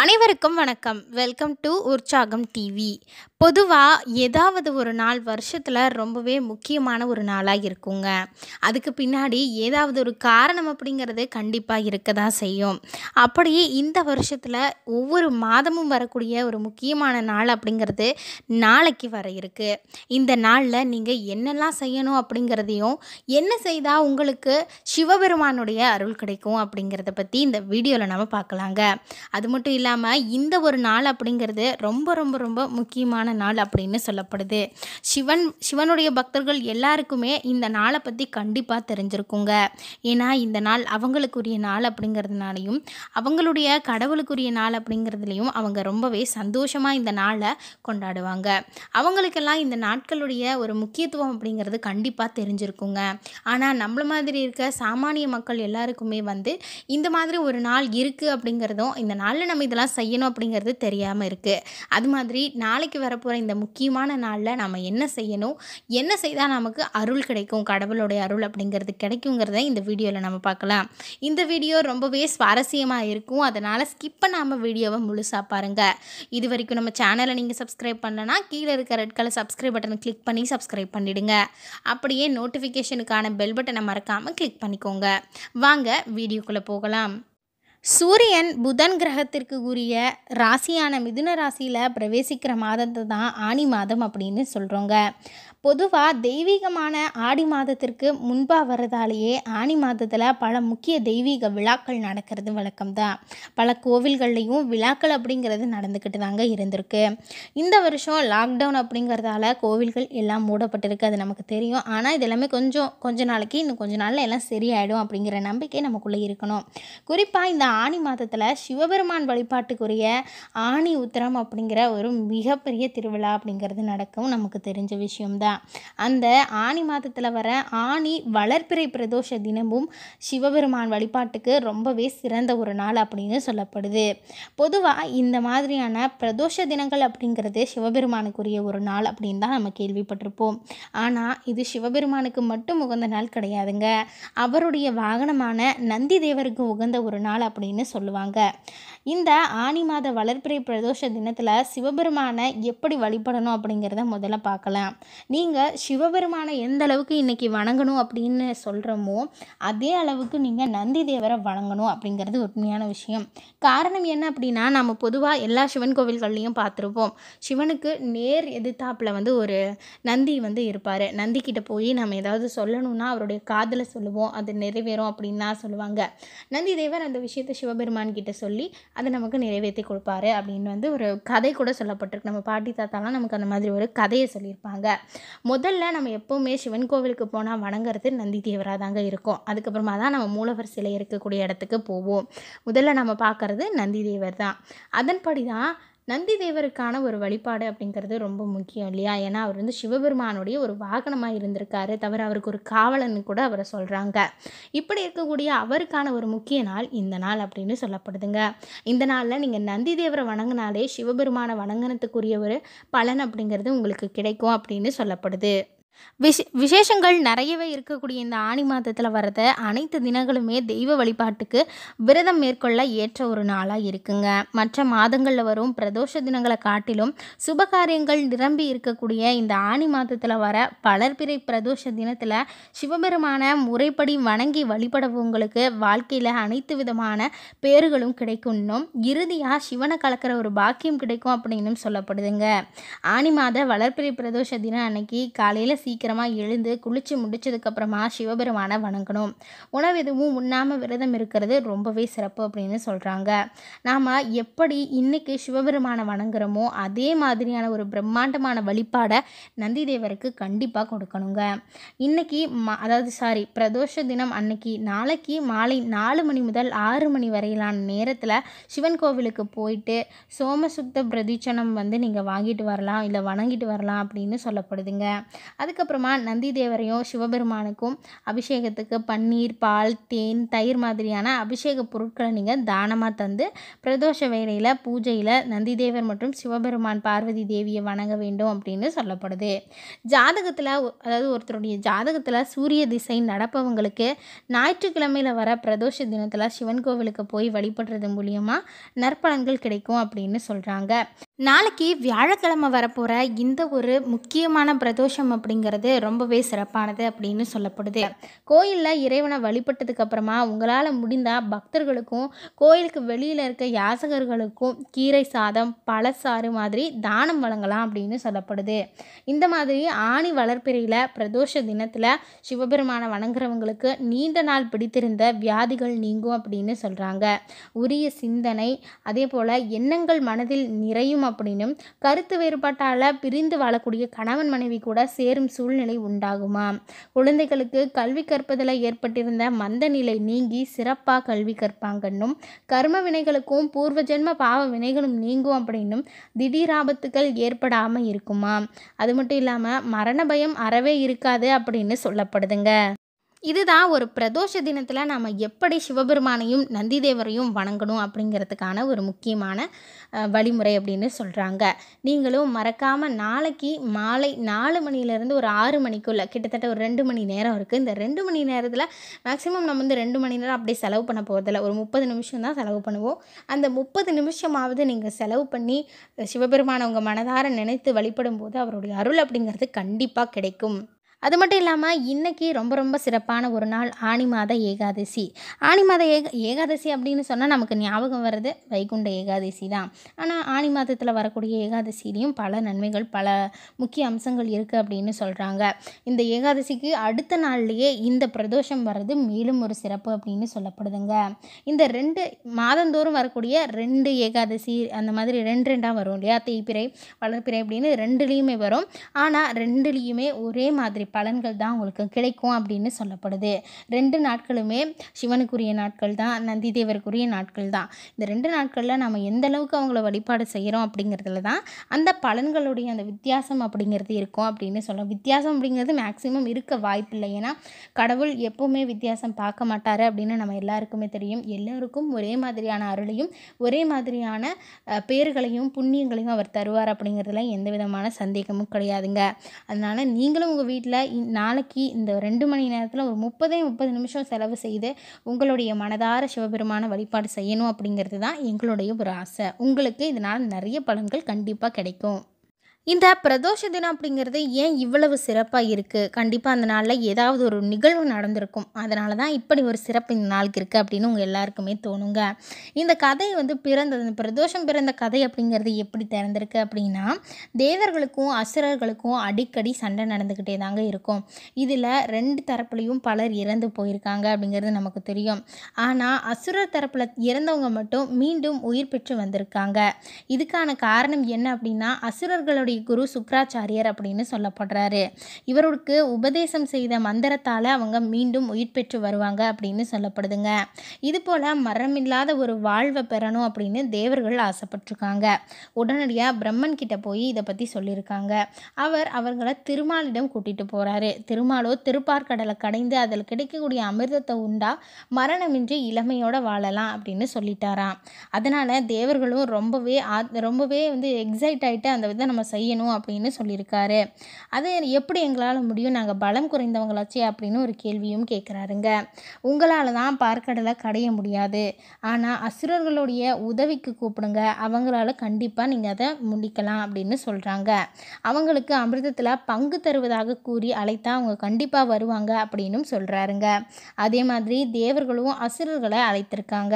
அனைவருக்கும் வணக்கம் welcome to உற்சாகம் டிவி பொதுவாக ஏதாவது ஒரு நாள் வருஷத்தில் ரொம்பவே முக்கியமான ஒரு நாளாக இருக்குங்க அதுக்கு பின்னாடி ஏதாவது ஒரு காரணம் அப்படிங்கிறது கண்டிப்பாக இருக்க தான் செய்யும் அப்படியே இந்த வருஷத்தில் ஒவ்வொரு மாதமும் வரக்கூடிய ஒரு முக்கியமான நாள் அப்படிங்கிறது நாளைக்கு வர இருக்குது இந்த நாளில் நீங்கள் என்னெல்லாம் செய்யணும் அப்படிங்கிறதையும் என்ன செய்தால் உங்களுக்கு சிவபெருமானுடைய அருள் கிடைக்கும் அப்படிங்கிறத பற்றி இந்த வீடியோவில் நம்ம பார்க்கலாங்க அது மட்டும் இல்லாமல் இந்த ஒரு நாள் அப்படிங்கிறது ரொம்ப ரொம்ப ரொம்ப முக்கியமான நாள் அப்படின்னு சொல்லப்படுது சிவன் சிவனுடைய பக்தர்கள் எல்லாருக்குமே இந்த நாளை பற்றி கண்டிப்பாக தெரிஞ்சிருக்குங்க ஏன்னா இந்த நாள் அவங்களுக்குரிய நாள் அப்படிங்கிறதுனாலையும் அவங்களுடைய கடவுளுக்குரிய நாள் அப்படிங்கிறதுலையும் அவங்க ரொம்பவே சந்தோஷமாக இந்த நாளை கொண்டாடுவாங்க அவங்களுக்கெல்லாம் இந்த நாட்களுடைய ஒரு முக்கியத்துவம் அப்படிங்கிறது கண்டிப்பாக தெரிஞ்சிருக்குங்க ஆனால் நம்மள மாதிரி இருக்க சாமானிய மக்கள் எல்லாருக்குமே வந்து இந்த மாதிரி ஒரு நாள் இருக்குது அப்படிங்கிறதும் இந்த நாளில் நம்ம இதெல்லாம் செய்யணும் அப்படிங்கிறது தெரியாமல் இருக்குது அது மாதிரி நாளைக்கு வரப்போகிற இந்த முக்கியமான நாளில் நம்ம என்ன செய்யணும் என்ன செய்தால் நமக்கு அருள் கிடைக்கும் கடவுளுடைய அருள் அப்படிங்கிறது கிடைக்குங்கிறத இந்த வீடியோவில் நம்ம பார்க்கலாம் இந்த வீடியோ ரொம்பவே சுவாரஸ்யமாக இருக்கும் அதனால் ஸ்கிப் பண்ணாமல் வீடியோவை முழுசாக பாருங்கள் இது வரைக்கும் நம்ம சேனலை நீங்கள் சப்ஸ்கிரைப் பண்ணலன்னா கீழே இருக்க ரெட் கலர் சப்ஸ்கிரைப் பட்டனை கிளிக் பண்ணி சப்ஸ்கிரைப் பண்ணிவிடுங்க அப்படியே நோட்டிஃபிகேஷனுக்கான பெல் பட்டனை மறக்காமல் கிளிக் பண்ணிக்கோங்க வாங்க வீடியோக்குள்ளே போகலாம் சூரியன் புதன் கிரகத்திற்கு உரிய ராசியான மிதுன ராசியில் பிரவேசிக்கிற மாதத்தை தான் ஆணி மாதம் அப்படின்னு சொல்கிறோங்க பொதுவாக தெய்வீகமான ஆடி மாதத்திற்கு முன்பாக வரதாலேயே ஆணி மாதத்தில் பல முக்கிய தெய்வீக விழாக்கள் நடக்கிறது வழக்கம்தான் பல கோவில்கள்லேயும் விழாக்கள் அப்படிங்கிறது நடந்துக்கிட்டு தாங்க இருந்திருக்கு இந்த வருஷம் லாக்டவுன் அப்படிங்கிறதால கோவில்கள் எல்லாம் மூடப்பட்டிருக்கு அது நமக்கு தெரியும் ஆனால் இதெல்லாமே கொஞ்சம் கொஞ்ச நாளைக்கு இன்னும் கொஞ்ச நாளில் எல்லாம் சரியாயிடும் அப்படிங்கிற நம்பிக்கை நமக்குள்ளே இருக்கணும் குறிப்பாக இந்த ஆணி மாதத்தில் சிவபெருமான் வழிபாட்டுக்குரிய ஆணி உத்திரம் அப்படிங்கிற ஒரு மிகப்பெரிய திருவிழா அப்படிங்கிறது நடக்கும் நமக்கு தெரிஞ்ச விஷயம்தான் அந்த ஆணி மாதத்தில் வர ஆணி வளர்ப்பிறை பிரதோஷ தினமும் சிவபெருமான் வழிபாட்டுக்கு ரொம்பவே சிறந்த ஒரு நாள் அப்படின்னு சொல்லப்படுது பொதுவாக இந்த மாதிரியான பிரதோஷ தினங்கள் அப்படிங்கிறது சிவபெருமானுக்குரிய ஒரு நாள் அப்படின்னு தான் நம்ம கேள்விப்பட்டிருப்போம் ஆனால் இது சிவபெருமானுக்கு மட்டும் உகந்த நாள் கிடையாதுங்க அவருடைய வாகனமான நந்தி தேவருக்கு உகந்த ஒரு நாள் அப்படி அப்படின்னு சொல்லுவாங்க இந்த ஆனி மாத வளர்ப்பிறை பிரதோஷ தினத்தில் சிவபெருமானை எப்படி வழிபடணும் அப்படிங்கிறத முதல்ல பார்க்கலாம் நீங்கள் சிவபெருமானை எந்த அளவுக்கு இன்றைக்கி வணங்கணும் அப்படின்னு சொல்கிறோமோ அதே அளவுக்கு நீங்கள் நந்தி தேவரை வணங்கணும் அப்படிங்கிறது உண்மையான விஷயம் காரணம் என்ன அப்படின்னா நம்ம பொதுவாக எல்லா சிவன் கோவில்கள்லையும் பார்த்துருப்போம் சிவனுக்கு நேர் எதிர்த்தாப்பில் வந்து ஒரு நந்தி வந்து இருப்பார் நந்திக்கிட்ட போய் நம்ம ஏதாவது சொல்லணும்னா அவருடைய காதில் சொல்லுவோம் அது நிறைவேறும் அப்படின்னா சொல்லுவாங்க நந்தி தேவர் அந்த விஷயத்தை சிவபெருமான் கிட்ட சொல்லி அதை நமக்கு நிறைவேற்றி கொடுப்பாரு அப்படின்னு வந்து ஒரு கதை கூட சொல்லப்பட்டிருக்கு நம்ம பாட்டி தாத்தாலாம் நமக்கு அந்த மாதிரி ஒரு கதையை சொல்லியிருப்பாங்க முதல்ல நம்ம எப்போவுமே சிவன் கோவிலுக்கு போனால் வணங்குறது நந்தி தேவராக தாங்க இருக்கும் அதுக்கப்புறமா தான் நம்ம மூலவர் சிலை இருக்கக்கூடிய இடத்துக்கு போவோம் முதல்ல நம்ம பார்க்குறது நந்தி தேவர் தான் அதன்படி தான் நந்தி தேவருக்கான ஒரு வழிபாடு அப்படிங்கிறது ரொம்ப முக்கியம் இல்லையா ஏன்னா அவர் வந்து சிவபெருமானுடைய ஒரு வாகனமாக இருந்திருக்காரு தவிர அவருக்கு ஒரு காவலன் கூட அவரை சொல்கிறாங்க இப்படி இருக்கக்கூடிய அவருக்கான ஒரு முக்கிய நாள் இந்த நாள் அப்படின்னு சொல்லப்படுதுங்க இந்த நாளில் நீங்கள் நந்தி தேவரை வணங்கினாலே சிவபெருமானை வணங்கினத்துக்குரிய ஒரு பலன் அப்படிங்கிறது உங்களுக்கு கிடைக்கும் அப்படின்னு சொல்லப்படுது விஷ விசேஷங்கள் நிறையவே இருக்கக்கூடிய இந்த ஆணி மாதத்தில் வர்றது அனைத்து தினங்களுமே தெய்வ வழிபாட்டுக்கு விரதம் மேற்கொள்ள ஏற்ற ஒரு நாளாக இருக்குங்க மற்ற மாதங்களில் வரும் பிரதோஷ தினங்களை காட்டிலும் சுபகாரியங்கள் நிரம்பி இருக்கக்கூடிய இந்த ஆணி மாதத்தில் வர பலர்பிரை பிரதோஷ தினத்தில் சிவபெருமான முறைப்படி வணங்கி வழிபடவங்களுக்கு வாழ்க்கையில் அனைத்து விதமான பேறுகளும் கிடைக்கும்னும் இறுதியாக சிவனை கலக்கிற ஒரு பாக்கியம் கிடைக்கும் அப்படின்னு சொல்லப்படுதுங்க ஆணி மாத வளர்ப்பிறை பிரதோஷ தினம் அன்னைக்கு காலையில் சீக்கிரமாக எழுந்து குளித்து முடிச்சதுக்கப்புறமா சிவபெருமானை வணங்கணும் உணவு எதுவும் உண்ணாமல் விரதம் இருக்கிறது ரொம்பவே சிறப்பு அப்படின்னு சொல்கிறாங்க நாம் எப்படி இன்றைக்கி சிவபெருமானை வணங்குறோமோ அதே மாதிரியான ஒரு பிரம்மாண்டமான வழிபாடை நந்தி தேவருக்கு கண்டிப்பாக கொடுக்கணுங்க இன்றைக்கி மா அதாவது சாரி பிரதோஷ தினம் அன்னைக்கு நாளைக்கு மாலை நாலு மணி முதல் ஆறு மணி வரையிலான நேரத்தில் சிவன் கோவிலுக்கு போயிட்டு சோமசுத்த பிரதிச்சனம் வந்து நீங்கள் வாங்கிட்டு வரலாம் இல்லை வணங்கிட்டு வரலாம் அப்படின்னு சொல்லப்படுதுங்க அது அதுக்கப்புறமா நந்தி தேவரையும் சிவபெருமானுக்கும் அபிஷேகத்துக்கு பன்னீர் பால் தேன் தயிர் மாதிரியான அபிஷேக பொருட்களை நீங்கள் தானமாக தந்து பிரதோஷ வேலையில் பூஜையில் நந்தி தேவர் மற்றும் சிவபெருமான் பார்வதி தேவியை வணங்க வேண்டும் அப்படின்னு சொல்லப்படுது ஜாதகத்தில் அதாவது ஒருத்தருடைய ஜாதகத்தில் சூரிய திசை நடப்பவங்களுக்கு ஞாயிற்றுக்கிழமையில் வர பிரதோஷ தினத்தில் சிவன் கோவிலுக்கு போய் வழிபடுறது மூலியமாக நற்பலன்கள் கிடைக்கும் அப்படின்னு சொல்கிறாங்க நாளைக்கு வியாழக்கிழமை வரப்போகிற இந்த ஒரு முக்கியமான பிரதோஷம் அப்படிங்க அப்படிங்கிறது ரொம்பவே சிறப்பானது அப்படின்னு சொல்லப்படுது கோயிலில் இறைவனை வழிபட்டதுக்கு அப்புறமா உங்களால் முடிந்தால் பக்தர்களுக்கும் கோயிலுக்கு வெளியில் இருக்க யாசகர்களுக்கும் கீரை சாதம் பழசாறு மாதிரி தானம் வழங்கலாம் அப்படின்னு சொல்லப்படுது இந்த மாதிரி ஆணி வளர்ப்பிறையில் பிரதோஷ தினத்தில் சிவபெருமானை வணங்குறவங்களுக்கு நீண்ட நாள் பிடித்திருந்த வியாதிகள் நீங்கும் அப்படின்னு சொல்கிறாங்க உரிய சிந்தனை அதே போல் எண்ணங்கள் மனதில் நிறையும் அப்படின்னும் கருத்து வேறுபாட்டால் பிரிந்து வாழக்கூடிய கணவன் மனைவி கூட சேரும் சூழ்நிலை உண்டாகுமா குழந்தைகளுக்கு கல்வி கற்பதில் ஏற்பட்டிருந்த மந்த நிலை நீங்கி சிறப்பாக கல்வி கற்பாங்கன்னும் கர்ம வினைகளுக்கும் பூர்வ ஜென்ம பாவ வினைகளும் நீங்கும் அப்படின்னும் திடீராபத்துக்கள் ஏற்படாமல் இருக்குமா அது மட்டும் இல்லாமல் மரண பயம் அறவே இருக்காது அப்படின்னு சொல்லப்படுதுங்க இதுதான் ஒரு பிரதோஷ தினத்தில் நாம் எப்படி சிவபெருமானையும் நந்திதேவரையும் வணங்கணும் அப்படிங்கிறதுக்கான ஒரு முக்கியமான வழிமுறை அப்படின்னு சொல்கிறாங்க நீங்களும் மறக்காமல் நாளைக்கு மாலை நாலு மணிலேருந்து ஒரு ஆறு மணிக்குள்ளே கிட்டத்தட்ட ஒரு ரெண்டு மணி நேரம் இருக்குது இந்த ரெண்டு மணி நேரத்தில் மேக்ஸிமம் நம்ம வந்து ரெண்டு மணி நேரம் அப்படியே செலவு பண்ண போகிறதில்ல ஒரு முப்பது நிமிஷம் தான் செலவு பண்ணுவோம் அந்த முப்பது நிமிஷமாவது நீங்கள் செலவு பண்ணி சிவபெருமானை உங்கள் மனதார நினைத்து வழிபடும் போது அவருடைய அருள் அப்படிங்கிறது கண்டிப்பாக கிடைக்கும் அது மட்டும் இல்லாமல் இன்றைக்கி ரொம்ப ரொம்ப சிறப்பான ஒரு நாள் ஆணி மாத ஏகாதசி ஆணி மாத ஏக ஏகாதசி அப்படின்னு சொன்னால் நமக்கு ஞாபகம் வர்றது வைகுண்ட ஏகாதசி தான் ஆனால் ஆணி மாதத்தில் வரக்கூடிய ஏகாதசிலையும் பல நன்மைகள் பல முக்கிய அம்சங்கள் இருக்குது அப்படின்னு சொல்கிறாங்க இந்த ஏகாதசிக்கு அடுத்த நாள்லேயே இந்த பிரதோஷம் வர்றது மேலும் ஒரு சிறப்பு அப்படின்னு சொல்லப்படுதுங்க இந்த ரெண்டு மாதந்தோறும் வரக்கூடிய ரெண்டு ஏகாதசி அந்த மாதிரி ரெண்டு ரெண்டாக வரும் இல்லையா தேய்பிறை வளர்ப்பிறை அப்படின்னு ரெண்டுலேயுமே வரும் ஆனால் ரெண்டுலேயுமே ஒரே மாதிரி பலன்கள் தான் உங்களுக்கு கிடைக்கும் அப்படின்னு சொல்லப்படுது ரெண்டு நாட்களுமே சிவனுக்குரிய நாட்கள் தான் நந்தி தேவருக்குரிய நாட்கள் தான் இந்த ரெண்டு நாட்களில் நம்ம எந்த அளவுக்கு அவங்கள வழிபாடு செய்கிறோம் அப்படிங்கிறதுல தான் அந்த பலன்களுடைய அந்த வித்தியாசம் அப்படிங்கிறது இருக்கும் அப்படின்னு சொல்லலாம் வித்தியாசம் அப்படிங்கிறது மேக்ஸிமம் இருக்க வாய்ப்பில்லை ஏன்னா கடவுள் எப்போவுமே வித்தியாசம் பார்க்க மாட்டார் அப்படின்னு நம்ம எல்லாருக்குமே தெரியும் எல்லோருக்கும் ஒரே மாதிரியான அருளையும் ஒரே மாதிரியான பேர்களையும் புண்ணியங்களையும் அவர் தருவார் அப்படிங்கிறதுல எந்த விதமான சந்தேகமும் கிடையாதுங்க அதனால் நீங்களும் உங்கள் வீட்டில் நாளைக்கு இந்த ரெண்டு மணி நேரத்தில் ஒரு முப்பதே முப்பது நிமிஷம் செலவு செய்து உங்களுடைய மனதார சிவபெருமான வழிபாடு செய்யணும் அப்படிங்கிறது தான் எங்களுடைய ஒரு ஆசை உங்களுக்கு இதனால் நிறைய பலன்கள் கண்டிப்பாக கிடைக்கும் இந்த பிரதோஷ தினம் அப்படிங்கிறது ஏன் இவ்வளவு சிறப்பாக இருக்குது கண்டிப்பாக அந்த நாளில் ஏதாவது ஒரு நிகழ்வு நடந்திருக்கும் அதனால தான் இப்படி ஒரு சிறப்பு இந்த நாளுக்கு இருக்குது அப்படின்னு உங்கள் எல்லாருக்குமே தோணுங்க இந்த கதை வந்து பிறந்தது இந்த பிரதோஷம் பிறந்த கதை அப்படிங்கிறது எப்படி திறந்திருக்கு அப்படின்னா தேவர்களுக்கும் அசுரர்களுக்கும் அடிக்கடி சண்டை நடந்துக்கிட்டே தாங்க இருக்கும் இதில் ரெண்டு தரப்புலையும் பலர் இறந்து போயிருக்காங்க அப்படிங்கிறது நமக்கு தெரியும் ஆனால் அசுரர் தரப்பில் இறந்தவங்க மட்டும் மீண்டும் உயிர் பெற்று வந்திருக்காங்க இதுக்கான காரணம் என்ன அப்படின்னா அசுரர்களுடைய குரு சுக்கராச்சாரியர் அப்படின்னு சொல்லப்படுறாரு இவருக்கு உபதேசம் செய்த மந்திரத்தால் அவங்க மீண்டும் உயிர் பெற்று வருவாங்க அப்படின்னு சொல்லப்படுதுங்க இது போல் மரமில்லாத ஒரு வாழ்வை பெறணும் அப்படின்னு தேவர்கள் ஆசைப்பட்டிருக்காங்க உடனடியாக பிரம்மன் கிட்ட போய் இதை பற்றி சொல்லியிருக்காங்க அவர் அவர்களை திருமாலிடம் கூட்டிகிட்டு போகிறாரு திருமாலோ திருப்பார்கடலை கடைந்து அதில் கிடைக்கக்கூடிய அமிர்தத்தை உண்டா மரணமின்றி இளமையோட வாழலாம் அப்படின்னு சொல்லிட்டாராம் அதனால் தேவர்களும் ரொம்பவே ரொம்பவே வந்து எக்ஸைட் ஆகிட்டு அந்த விதை நம்ம செய்யணும் அப்படின்னு சொல்லியிருக்காரு அது எப்படி எங்களால் முடியும் நாங்கள் பலம் குறைந்தவங்களாச்சே அப்படின்னு ஒரு கேள்வியும் கேட்குறாருங்க உங்களால் தான் பார்க்கடலை கடைய முடியாது ஆனால் அசுரர்களுடைய உதவிக்கு கூப்பிடுங்க அவங்களால கண்டிப்பாக நீங்கள் அதை முடிக்கலாம் அப்படின்னு சொல்கிறாங்க அவங்களுக்கு அமிர்தத்தில் பங்கு தருவதாக கூறி அழைத்தா அவங்க கண்டிப்பாக வருவாங்க அப்படின்னு சொல்கிறாருங்க அதே மாதிரி தேவர்களும் அசுரர்களை அழைத்திருக்காங்க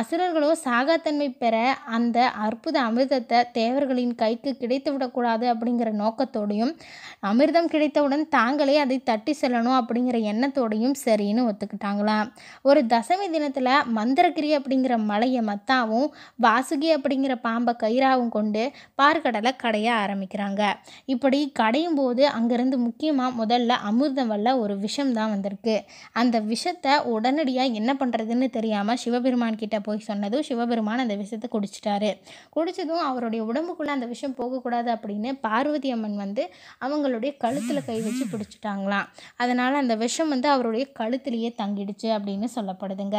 அசுரர்களும் சாகத்தன்மை பெற அந்த அற்புத அமிர்தத்தை தேவர்களின் கைக்கு கிடைத்துவிட செல்லக்கூடாது அப்படிங்கிற நோக்கத்தோடையும் அமிர்தம் கிடைத்தவுடன் தாங்களே அதை தட்டி செல்லணும் அப்படிங்கிற எண்ணத்தோடையும் சரின்னு ஒத்துக்கிட்டாங்களாம் ஒரு தசமி தினத்தில் மந்திரகிரி அப்படிங்கிற மலையை மத்தாவும் வாசுகி அப்படிங்கிற பாம்பை கயிறாவும் கொண்டு பார்க்கடலை கடைய ஆரம்பிக்கிறாங்க இப்படி கடையும் போது அங்கேருந்து முக்கியமாக முதல்ல அமிர்தம் வல்ல ஒரு விஷம் தான் வந்திருக்கு அந்த விஷத்தை உடனடியாக என்ன பண்ணுறதுன்னு தெரியாமல் சிவபெருமான் கிட்டே போய் சொன்னதும் சிவபெருமான் அந்த விஷத்தை குடிச்சிட்டாரு குடித்ததும் அவருடைய உடம்புக்குள்ளே அந்த விஷம் போகக்கூடாது அப்படின்னு பார்வதி அம்மன் வந்து அவங்களுடைய கழுத்தில் கை வச்சு பிடிச்சிட்டாங்களாம் அதனால் அந்த விஷம் வந்து அவருடைய கழுத்துலேயே தங்கிடுச்சு அப்படின்னு சொல்லப்படுதுங்க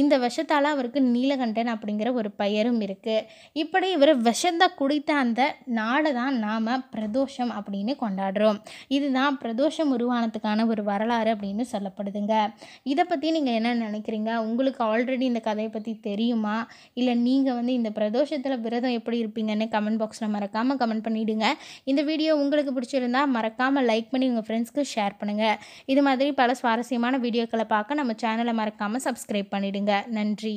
இந்த விஷத்தால் அவருக்கு நீலகண்டன் அப்படிங்கிற ஒரு பெயரும் இருக்குது இப்படி இவர் விஷத்தை குடித்த அந்த நாடை தான் நாம் பிரதோஷம் அப்படின்னு கொண்டாடுறோம் இதுதான் பிரதோஷம் உருவானதுக்கான ஒரு வரலாறு அப்படின்னு சொல்லப்படுதுங்க இதை பற்றி நீங்கள் என்ன நினைக்கிறீங்க உங்களுக்கு ஆல்ரெடி இந்த கதையை பற்றி தெரியுமா இல்லை நீங்கள் வந்து இந்த பிரதோஷத்தில் விரதம் எப்படி இருப்பீங்கன்னு கமெண்ட் பாக்ஸில் மறக்காமல் கமெண்ட் பண்ணி பண்ணிவிடுங்க இந்த வீடியோ உங்களுக்கு பிடிச்சிருந்தா மறக்காமல் லைக் பண்ணி உங்கள் ஃப்ரெண்ட்ஸ்க்கு ஷேர் பண்ணுங்கள் இது மாதிரி பல சுவாரஸ்யமான வீடியோக்களை பார்க்க நம்ம சேனலை மறக்காமல் சப்ஸ்கிரைப் பண்ணிவிடுங்க நன்றி